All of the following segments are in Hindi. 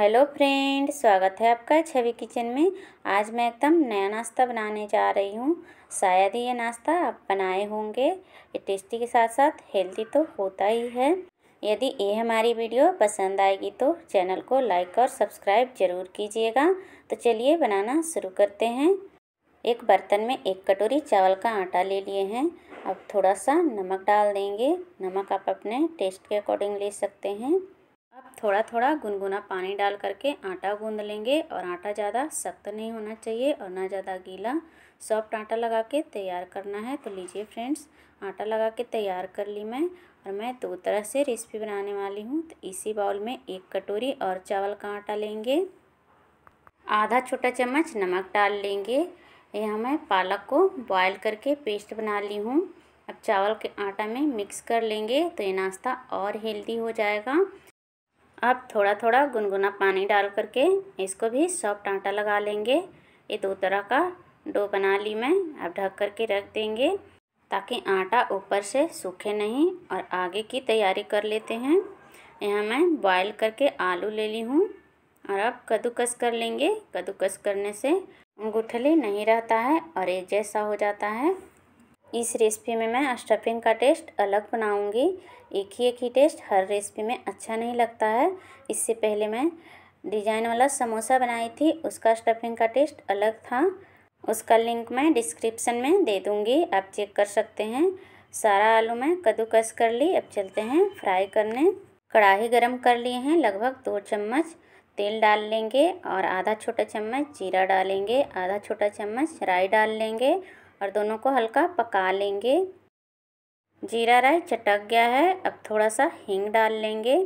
हेलो फ्रेंड स्वागत है आपका छवि किचन में आज मैं एकदम नया नाश्ता बनाने जा रही हूँ शायद ही ये नाश्ता आप बनाए होंगे ये टेस्टी के साथ साथ हेल्दी तो होता ही है यदि ये हमारी वीडियो पसंद आएगी तो चैनल को लाइक और सब्सक्राइब ज़रूर कीजिएगा तो चलिए बनाना शुरू करते हैं एक बर्तन में एक कटोरी चावल का आटा ले लिए हैं अब थोड़ा सा नमक डाल देंगे नमक आप अपने टेस्ट के अकॉर्डिंग ले सकते हैं अब थोड़ा थोड़ा गुनगुना पानी डाल करके आटा गूँध लेंगे और आटा ज़्यादा सख्त नहीं होना चाहिए और ना ज़्यादा गीला सॉफ्ट आटा लगा के तैयार करना है तो लीजिए फ्रेंड्स आटा लगा के तैयार कर ली मैं और मैं दो तरह से रेसिपी बनाने वाली हूँ तो इसी बाउल में एक कटोरी और चावल का आटा लेंगे आधा छोटा चम्मच नमक डाल लेंगे यह मैं पालक को बॉयल करके पेस्ट बना ली हूँ अब चावल के आटा में मिक्स कर लेंगे तो ये नाश्ता और हेल्दी हो जाएगा अब थोड़ा थोड़ा गुनगुना पानी डाल करके इसको भी सॉफ्ट आटा लगा लेंगे ये दो तरह का डो बना ली मैं अब ढक करके रख देंगे ताकि आटा ऊपर से सूखे नहीं और आगे की तैयारी कर लेते हैं यहाँ मैं बॉयल करके आलू ले ली हूँ और अब कद्दूकस कर लेंगे कद्दूकस करने से गुठली नहीं रहता है और एक जैसा हो जाता है इस रेसिपी में मैं स्टफिंग का टेस्ट अलग बनाऊंगी एक ही एक ही टेस्ट हर रेसिपी में अच्छा नहीं लगता है इससे पहले मैं डिजाइन वाला समोसा बनाई थी उसका स्टफिंग का टेस्ट अलग था उसका लिंक मैं डिस्क्रिप्शन में दे दूँगी आप चेक कर सकते हैं सारा आलू मैं कद्दूकस कर ली अब चलते हैं फ्राई करने कढ़ाई गरम कर लिए हैं लगभग दो चम्मच तेल डाल लेंगे और आधा छोटा चम्मच जीरा डालेंगे आधा छोटा चम्मच राई डाल लेंगे और दोनों को हल्का पका लेंगे जीरा राय चटक गया है अब थोड़ा सा हींग डाल लेंगे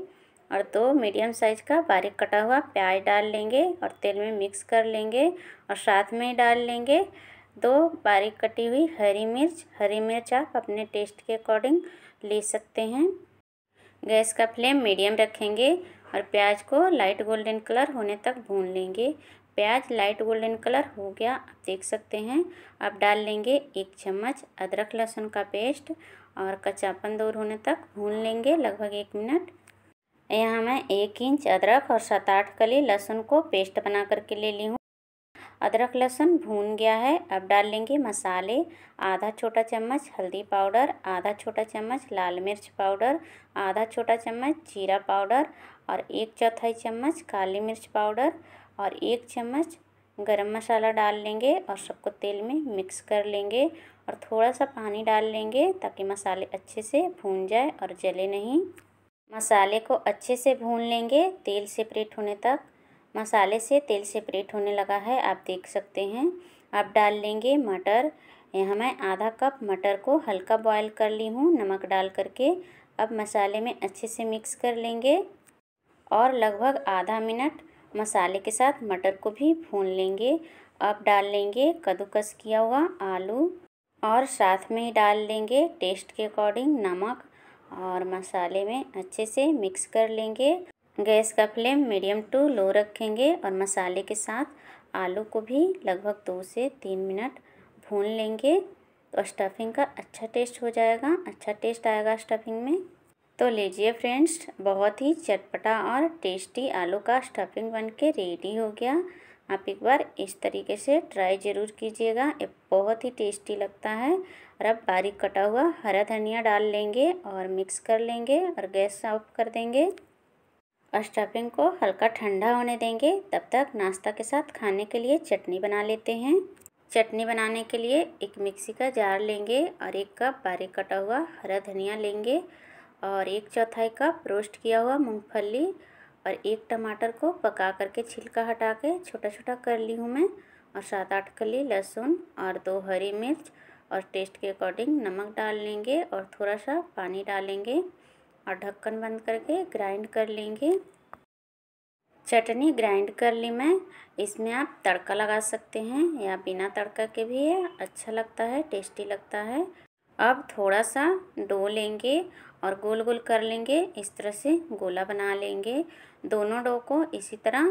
और दो मीडियम साइज़ का बारीक कटा हुआ प्याज डाल लेंगे और तेल में मिक्स कर लेंगे और साथ में ही डाल लेंगे दो बारीक कटी हुई हरी मिर्च हरी मिर्च आप अपने टेस्ट के अकॉर्डिंग ले सकते हैं गैस का फ्लेम मीडियम रखेंगे और प्याज को लाइट गोल्डन कलर होने तक भून लेंगे प्याज लाइट गोल्डन कलर हो गया आप देख सकते हैं अब डाल लेंगे एक चम्मच अदरक लहसुन का पेस्ट और कच्चापन दूर होने तक भून लेंगे लगभग एक मिनट यहाँ मैं एक इंच अदरक और सात आठ कली लहसुन को पेस्ट बना करके ले ली हूँ अदरक लहसुन भून गया है अब डाल लेंगे मसाले आधा छोटा चम्मच हल्दी पाउडर आधा छोटा चम्मच लाल मिर्च पाउडर आधा छोटा चम्मच जीरा पाउडर और एक चौथाई चम्मच काली मिर्च पाउडर और एक चम्मच गरम मसाला डाल लेंगे और सबको तेल में मिक्स कर लेंगे और थोड़ा सा पानी डाल लेंगे ताकि मसाले अच्छे से भून जाए और जले नहीं मसाले को अच्छे से भून लेंगे तेल सेपरेट होने तक मसाले से तेल सेपरेट होने लगा है आप देख सकते हैं आप डाल लेंगे मटर यहाँ मैं आधा कप मटर को हल्का बॉईल कर ली हूँ नमक डाल करके अब मसाले में अच्छे से मिक्स कर लेंगे और लगभग आधा मिनट मसाले के साथ मटर को भी भून लेंगे अब डाल लेंगे कद्दूकस किया हुआ आलू और साथ में ही डाल लेंगे टेस्ट के अकॉर्डिंग नमक और मसाले में अच्छे से मिक्स कर लेंगे गैस का फ्लेम मीडियम टू लो रखेंगे और मसाले के साथ आलू को भी लगभग दो से तीन मिनट भून लेंगे तो स्टफिंग का अच्छा टेस्ट हो जाएगा अच्छा टेस्ट आएगा स्टफिंग में तो लीजिए फ्रेंड्स बहुत ही चटपटा और टेस्टी आलू का स्टफिंग बन के रेडी हो गया आप एक बार इस तरीके से ट्राई ज़रूर कीजिएगा ये बहुत ही टेस्टी लगता है और अब बारीक कटा हुआ हरा धनिया डाल लेंगे और मिक्स कर लेंगे और गैस ऑफ कर देंगे और स्टफिंग को हल्का ठंडा होने देंगे तब तक नाश्ता के साथ खाने के लिए चटनी बना लेते हैं चटनी बनाने के लिए एक मिक्सी का जार लेंगे और एक कप बारीक कटा हुआ हरा धनिया लेंगे और एक चौथाई कप रोस्ट किया हुआ मूंगफली और एक टमाटर को पका करके छिलका हटा के छोटा छोटा कर ली हूँ मैं और सात आठ कली लहसुन और दो हरी मिर्च और टेस्ट के अकॉर्डिंग नमक डाल लेंगे और थोड़ा सा पानी डालेंगे और ढक्कन बंद करके ग्राइंड कर लेंगे चटनी ग्राइंड कर ली मैं इसमें आप तड़का लगा सकते हैं या बिना तड़का के भी है अच्छा लगता है टेस्टी लगता है अब थोड़ा सा डो लेंगे और गोल गोल कर लेंगे इस तरह से गोला बना लेंगे दोनों डो को इसी तरह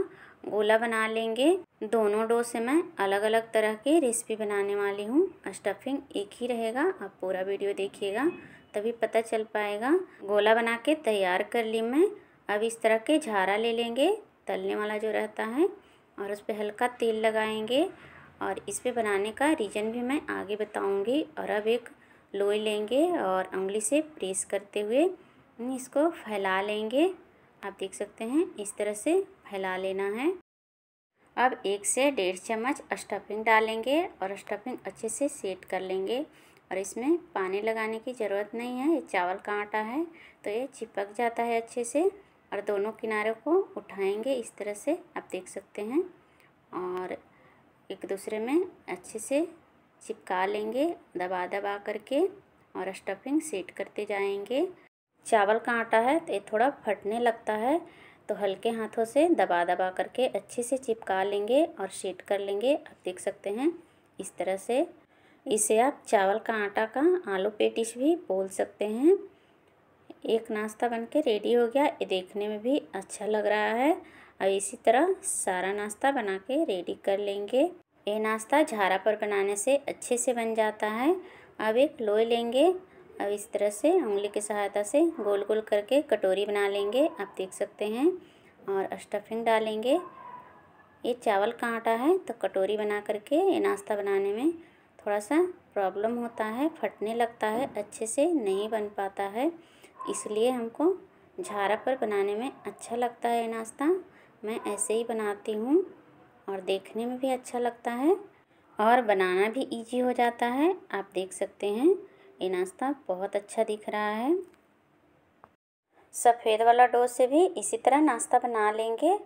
गोला बना लेंगे दोनों डो से मैं अलग अलग तरह की रेसिपी बनाने वाली हूँ स्टफिंग एक ही रहेगा आप पूरा वीडियो देखिएगा तभी पता चल पाएगा गोला बना के तैयार कर ली मैं अब इस तरह के झारा ले लेंगे तलने वाला जो रहता है और उस पर हल्का तेल लगाएंगे और इस पर बनाने का रीजन भी मैं आगे बताऊँगी और अब एक लोई लेंगे और उंगली से प्रेस करते हुए इसको फैला लेंगे आप देख सकते हैं इस तरह से फैला लेना है अब एक से डेढ़ चम्मच स्टफिंग डालेंगे और स्टफिंग अच्छे से सेट कर लेंगे और इसमें पानी लगाने की ज़रूरत नहीं है ये चावल का आटा है तो ये चिपक जाता है अच्छे से और दोनों किनारों को उठाएंगे इस तरह से आप देख सकते हैं और एक दूसरे में अच्छे से चिपका लेंगे दबा दबा करके और स्टफिंग सेट करते जाएंगे चावल का आटा है तो ये थोड़ा फटने लगता है तो हल्के हाथों से दबा दबा करके अच्छे से चिपका लेंगे और सेट कर लेंगे आप देख सकते हैं इस तरह से इसे आप चावल का आटा का आलू पेटिश भी बोल सकते हैं एक नाश्ता बन के रेडी हो गया ये देखने में भी अच्छा लग रहा है और इसी तरह सारा नाश्ता बना के रेडी कर लेंगे ये नाश्ता झारा पर बनाने से अच्छे से बन जाता है अब एक लोई लेंगे अब इस तरह से उंगली की सहायता से गोल गोल करके कटोरी बना लेंगे आप देख सकते हैं और स्टफिंग डालेंगे ये चावल का आटा है तो कटोरी बना करके ये नाश्ता बनाने में थोड़ा सा प्रॉब्लम होता है फटने लगता है अच्छे से नहीं बन पाता है इसलिए हमको झारा पर बनाने में अच्छा लगता है ये नाश्ता मैं ऐसे ही बनाती हूँ और देखने में भी अच्छा लगता है और बनाना भी इजी हो जाता है आप देख सकते हैं ये नाश्ता बहुत अच्छा दिख रहा है सफ़ेद वाला डो से भी इसी तरह नाश्ता बना लेंगे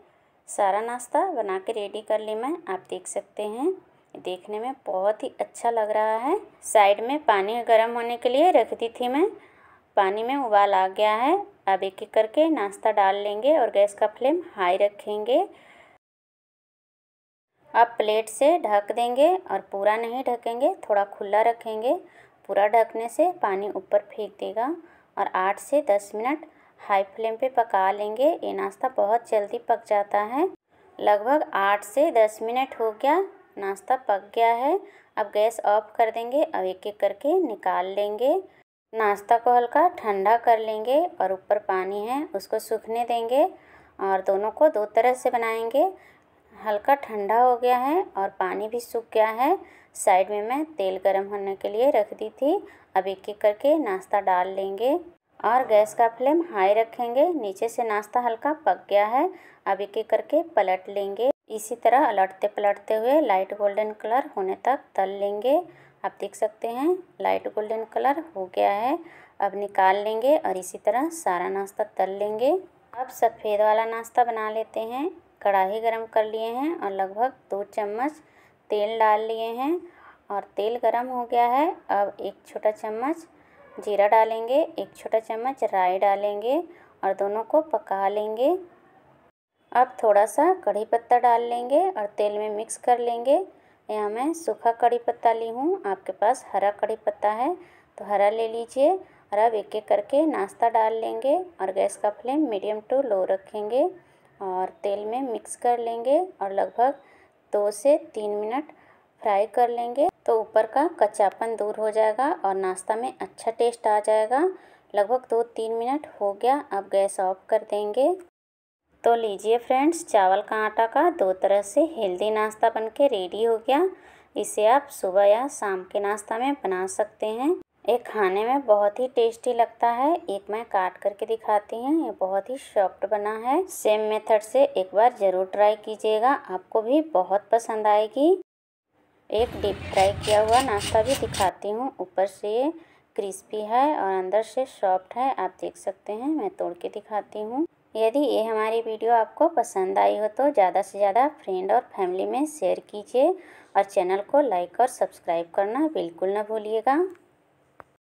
सारा नाश्ता बना के रेडी कर ली मैं आप देख सकते हैं देखने में बहुत ही अच्छा लग रहा है साइड में पानी गर्म होने के लिए रख दी थी मैं पानी में उबाल आ गया है अब एक एक करके नाश्ता डाल लेंगे और गैस का फ्लेम हाई रखेंगे आप प्लेट से ढक देंगे और पूरा नहीं ढकेंगे थोड़ा खुला रखेंगे पूरा ढकने से पानी ऊपर फेंक देगा और आठ से दस मिनट हाई फ्लेम पे पका लेंगे ये नाश्ता बहुत जल्दी पक जाता है लगभग आठ से दस मिनट हो गया नाश्ता पक गया है अब गैस ऑफ कर देंगे अब एक एक करके निकाल लेंगे नाश्ता को हल्का ठंडा कर लेंगे और ऊपर पानी है उसको सूखने देंगे और दोनों को दो तरह से बनाएंगे हल्का ठंडा हो गया है और पानी भी सूख गया है साइड में मैं तेल गर्म होने के लिए रख दी थी अब एक एक करके नाश्ता डाल लेंगे और गैस का फ्लेम हाई रखेंगे नीचे से नाश्ता हल्का पक गया है अब एक एक करके पलट लेंगे इसी तरह अलटते पलटते हुए लाइट गोल्डन कलर होने तक तल लेंगे आप देख सकते हैं लाइट गोल्डन कलर हो गया है अब निकाल लेंगे और इसी तरह सारा नाश्ता तल लेंगे अब सफ़ेद वाला नाश्ता बना लेते हैं कढ़ाई गरम कर लिए हैं और लगभग दो चम्मच तेल डाल लिए हैं और तेल गरम हो गया है अब एक छोटा चम्मच जीरा डालेंगे एक छोटा चम्मच राई डालेंगे और दोनों को पका लेंगे अब थोड़ा सा कढ़ी पत्ता डाल लेंगे और तेल में मिक्स कर लेंगे यहाँ मैं सूखा कढ़ी पत्ता ली हूँ आपके पास हरा कढ़ी पत्ता है तो हरा ले लीजिए और अब एक एक करके नाश्ता डाल लेंगे और गैस का फ्लेम मीडियम टू लो रखेंगे और तेल में मिक्स कर लेंगे और लगभग दो से तीन मिनट फ्राई कर लेंगे तो ऊपर का कच्चापन दूर हो जाएगा और नाश्ता में अच्छा टेस्ट आ जाएगा लगभग दो तीन मिनट हो गया अब गैस ऑफ कर देंगे तो लीजिए फ्रेंड्स चावल का आटा का दो तरह से हेल्दी नाश्ता बनके रेडी हो गया इसे आप सुबह या शाम के नाश्ता में बना सकते हैं ये खाने में बहुत ही टेस्टी लगता है एक मैं काट करके दिखाती हूँ ये बहुत ही सॉफ्ट बना है सेम मेथड से एक बार ज़रूर ट्राई कीजिएगा आपको भी बहुत पसंद आएगी एक डीप फ्राई किया हुआ नाश्ता भी दिखाती हूँ ऊपर से क्रिस्पी है और अंदर से सॉफ्ट है आप देख सकते हैं मैं तोड़ के दिखाती हूँ यदि ये हमारी वीडियो आपको पसंद आई हो तो ज़्यादा से ज़्यादा फ्रेंड और फैमिली में शेयर कीजिए और चैनल को लाइक और सब्सक्राइब करना बिल्कुल ना भूलिएगा